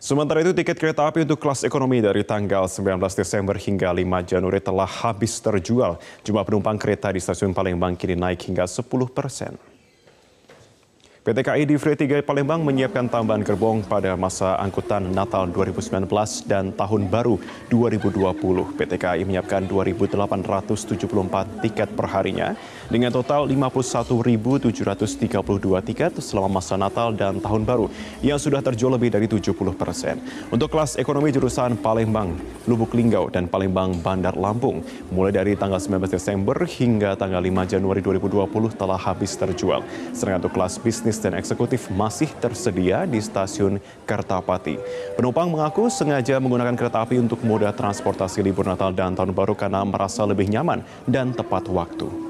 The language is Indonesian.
Sementara itu, tiket kereta api untuk kelas ekonomi dari tanggal 19 Desember hingga 5 Januari telah habis terjual. Jumlah penumpang kereta di stasiun Palembang kini naik hingga 10 persen. PT KAI Divre 3 Palembang menyiapkan tambahan gerbong pada masa angkutan Natal 2019 dan Tahun Baru 2020. PT KAI menyiapkan 2.874 tiket perharinya dengan total 51.732 tiket selama masa Natal dan Tahun Baru yang sudah terjual lebih dari 70 persen. Untuk kelas ekonomi jurusan Palembang, Lubuk Linggau, dan Palembang Bandar Lampung. Mulai dari tanggal 19 Desember hingga tanggal 5 Januari 2020 telah habis terjual. Sedangkan untuk kelas bisnis dan eksekutif masih tersedia di stasiun Kertapati. Penumpang mengaku sengaja menggunakan kereta api untuk moda transportasi libur Natal dan Tahun Baru karena merasa lebih nyaman dan tepat waktu.